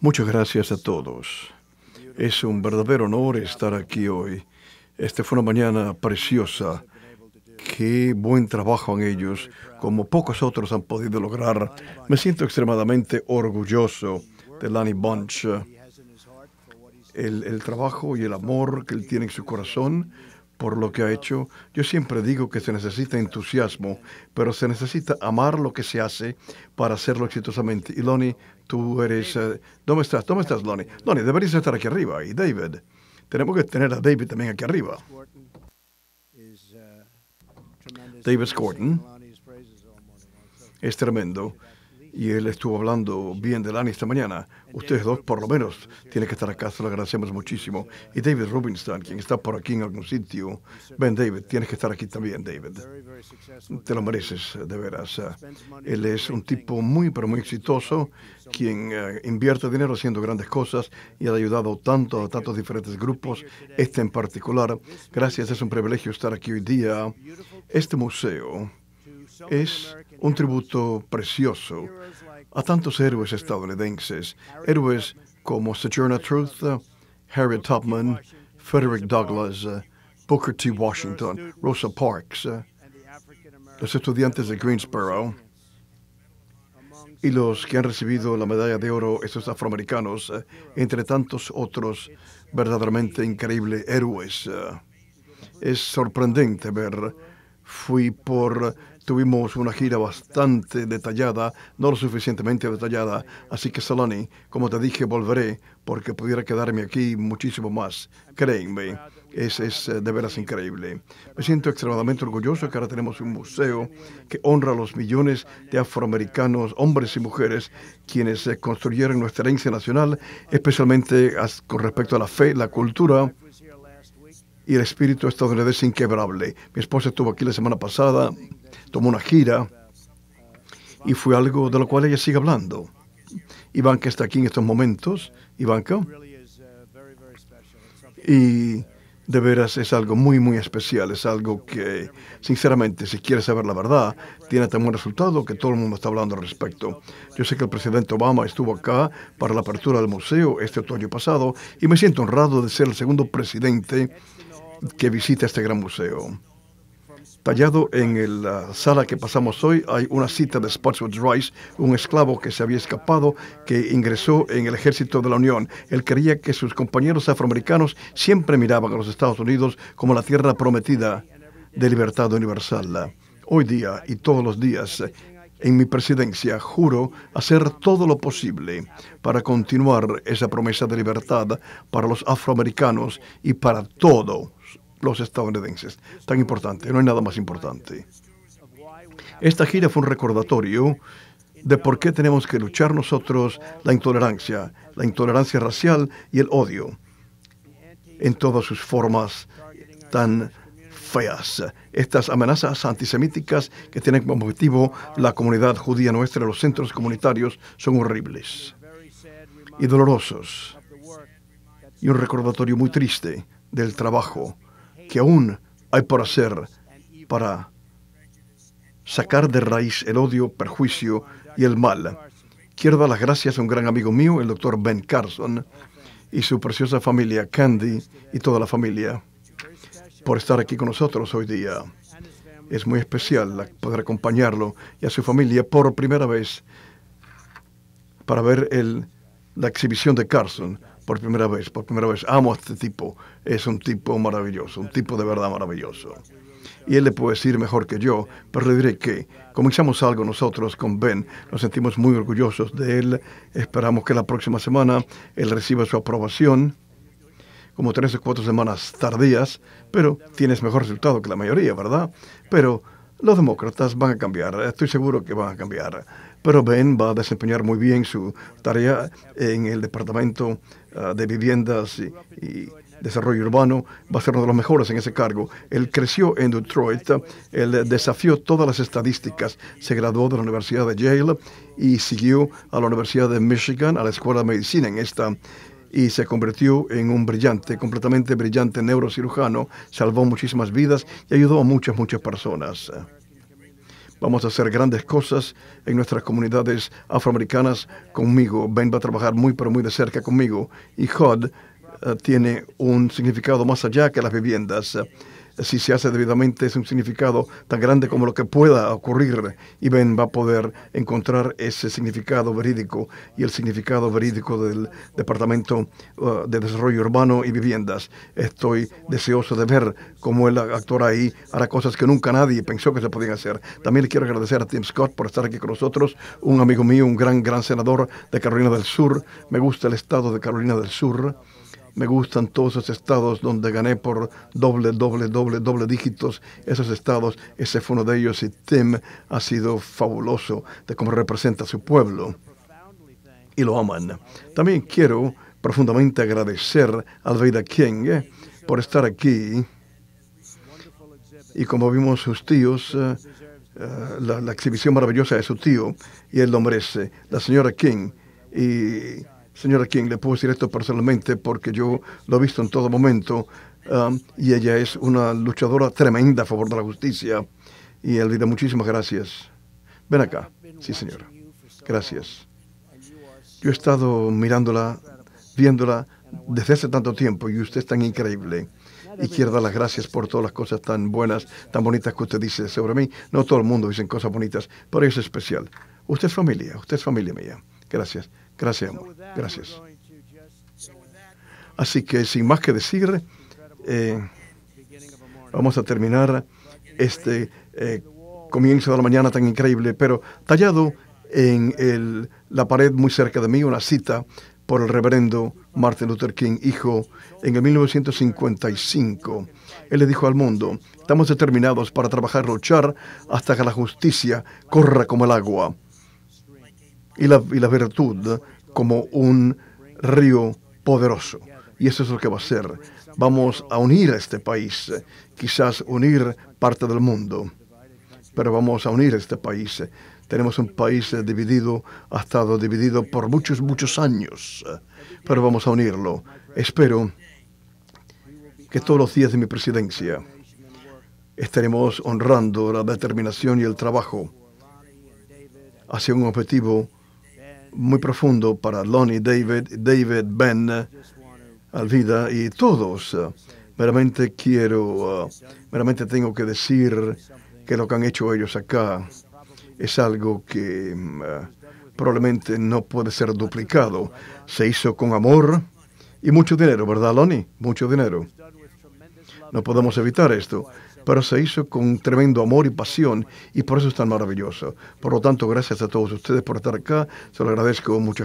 Muchas gracias a todos. Es un verdadero honor estar aquí hoy. Esta fue una mañana preciosa. Qué buen trabajo han ellos, como pocos otros han podido lograr. Me siento extremadamente orgulloso de Lani Bunch. El, el trabajo y el amor que él tiene en su corazón por lo que ha hecho. Yo siempre digo que se necesita entusiasmo, pero se necesita amar lo que se hace para hacerlo exitosamente. Y Lonnie, tú eres... Eh, ¿Dónde estás? ¿Dónde estás, Lonnie? Lonnie, deberías estar aquí arriba. Y David. Tenemos que tener a David también aquí arriba. David Scorton es tremendo y él estuvo hablando bien de Lani esta mañana. Ustedes dos, por lo menos, tienen que estar acá, se lo agradecemos muchísimo. Y David Rubinstein, quien está por aquí en algún sitio. Ven, David, tienes que estar aquí también, David. Te lo mereces, de veras. Él es un tipo muy, pero muy exitoso, quien eh, invierte dinero haciendo grandes cosas y ha ayudado tanto a tantos diferentes grupos. Este en particular, gracias, es un privilegio estar aquí hoy día. Este museo es un tributo precioso a tantos héroes estadounidenses, héroes como Sojourner Truth, Harriet Tubman, Frederick Douglass, Booker T. Washington, Rosa Parks, los estudiantes de Greensboro y los que han recibido la medalla de oro, estos afroamericanos, entre tantos otros verdaderamente increíbles héroes. Es sorprendente ver, fui por Tuvimos una gira bastante detallada, no lo suficientemente detallada, así que Salani, como te dije, volveré porque pudiera quedarme aquí muchísimo más. Créeme, es, es eh, de veras increíble. Me siento extremadamente orgulloso que ahora tenemos un museo que honra a los millones de afroamericanos, hombres y mujeres, quienes eh, construyeron nuestra herencia nacional, especialmente con respecto a la fe, la cultura, y el espíritu estadounidense inquebrable. Mi esposa estuvo aquí la semana pasada, tomó una gira y fue algo de lo cual ella sigue hablando. que está aquí en estos momentos, Ivanka. Y de veras es algo muy, muy especial. Es algo que, sinceramente, si quieres saber la verdad, tiene tan buen resultado que todo el mundo está hablando al respecto. Yo sé que el presidente Obama estuvo acá para la apertura del museo este otoño pasado y me siento honrado de ser el segundo presidente que visita este gran museo. Tallado en la sala que pasamos hoy hay una cita de Spotswood Rice, un esclavo que se había escapado, que ingresó en el ejército de la Unión. Él creía que sus compañeros afroamericanos siempre miraban a los Estados Unidos como la tierra prometida de libertad universal. Hoy día y todos los días en mi presidencia juro hacer todo lo posible para continuar esa promesa de libertad para los afroamericanos y para todos los estadounidenses. Tan importante, no hay nada más importante. Esta gira fue un recordatorio de por qué tenemos que luchar nosotros la intolerancia, la intolerancia racial y el odio en todas sus formas tan feas, estas amenazas antisemíticas que tienen como objetivo la comunidad judía nuestra, los centros comunitarios, son horribles y dolorosos. Y un recordatorio muy triste del trabajo que aún hay por hacer para sacar de raíz el odio, perjuicio y el mal. Quiero dar las gracias a un gran amigo mío, el doctor Ben Carson, y su preciosa familia, Candy, y toda la familia por estar aquí con nosotros hoy día. Es muy especial poder acompañarlo y a su familia por primera vez para ver el, la exhibición de Carson por primera vez, por primera vez. Amo a este tipo, es un tipo maravilloso, un tipo de verdad maravilloso. Y él le puede decir mejor que yo, pero le diré que comenzamos algo nosotros con Ben, nos sentimos muy orgullosos de él, esperamos que la próxima semana él reciba su aprobación como tres o cuatro semanas tardías, pero tienes mejor resultado que la mayoría, ¿verdad? Pero los demócratas van a cambiar, estoy seguro que van a cambiar. Pero Ben va a desempeñar muy bien su tarea en el Departamento ah, de Viviendas y, y, Desarrollo Urbano. Va a ser uno de los mejores en ese cargo. Él creció en Detroit, él desafió todas las estadísticas, se graduó de la Universidad de Yale y siguió a la Universidad de Michigan, a la Escuela de Medicina en esta y se convirtió en un brillante, completamente brillante neurocirujano, salvó muchísimas vidas y ayudó a muchas, muchas personas. Vamos a hacer grandes cosas en nuestras comunidades afroamericanas conmigo. Ben va a trabajar muy, pero muy de cerca conmigo. Y HUD eh, tiene un significado más allá que las viviendas si se hace debidamente, es un significado tan grande como lo que pueda ocurrir. Y Ben va a poder encontrar ese significado verídico y el significado verídico del Departamento uh, de Desarrollo Urbano y Viviendas. Estoy deseoso de ver cómo el actor ahí hará cosas que nunca nadie pensó que se podían hacer. También le quiero agradecer a Tim Scott por estar aquí con nosotros, un amigo mío, un gran, gran senador de Carolina del Sur. Me gusta el estado de Carolina del Sur. Me gustan todos esos estados donde gané por doble, doble, doble, doble dígitos. Esos estados, ese fue uno de ellos y Tim ha sido fabuloso de cómo representa a su pueblo. Y lo aman. También quiero profundamente agradecer al rey King eh, por estar aquí. Y como vimos sus tíos, eh, eh, la, exhibición maravillosa de su tío, y él lo merece, la señora King y señora King, le puedo decir esto personalmente porque yo lo he visto en todo momento um, y ella es una luchadora tremenda a favor de la justicia. Y Elvira, muchísimas gracias. Ven acá. Sí, señora. Gracias. Yo he estado mirándola, viéndola desde hace tanto tiempo y usted es tan increíble. Y quiero dar las gracias por todas las cosas tan buenas, tan bonitas que usted dice sobre mí. No todo el mundo dice cosas bonitas, pero es especial. Usted es familia, usted es familia mía. Gracias, gracias, amor. Gracias. Así que sin más que decir, eh, vamos a terminar este eh, comienzo de la mañana tan increíble, pero tallado en la pared muy cerca de mí, una cita por el reverendo Martin Luther King, hijo, en el 1955. Él le dijo al mundo, estamos determinados para trabajar, luchar hasta que la justicia corra como el agua y la, virtud como un río poderoso. Y eso es lo que va a ser. Vamos a unir a este país, quizás unir parte del mundo, pero vamos a unir a este país. Tenemos un país dividido, ha estado dividido por muchos, muchos años, pero vamos a unirlo. Espero que todos los días de mi presidencia estaremos honrando la determinación y el trabajo hacia un objetivo muy profundo para Lonnie, David, David, Ben, Alvida y todos. Veramente quiero, uh, meramente tengo que decir que lo que han hecho ellos acá es algo que mm, uh, probablemente no puede ser duplicado. Se hizo con amor y mucho dinero, ¿verdad, Lonnie? Mucho dinero. No podemos evitar esto pero se hizo con tremendo amor y pasión y por eso es tan maravilloso. Por lo tanto, gracias a todos ustedes por estar acá, se lo agradezco mucho.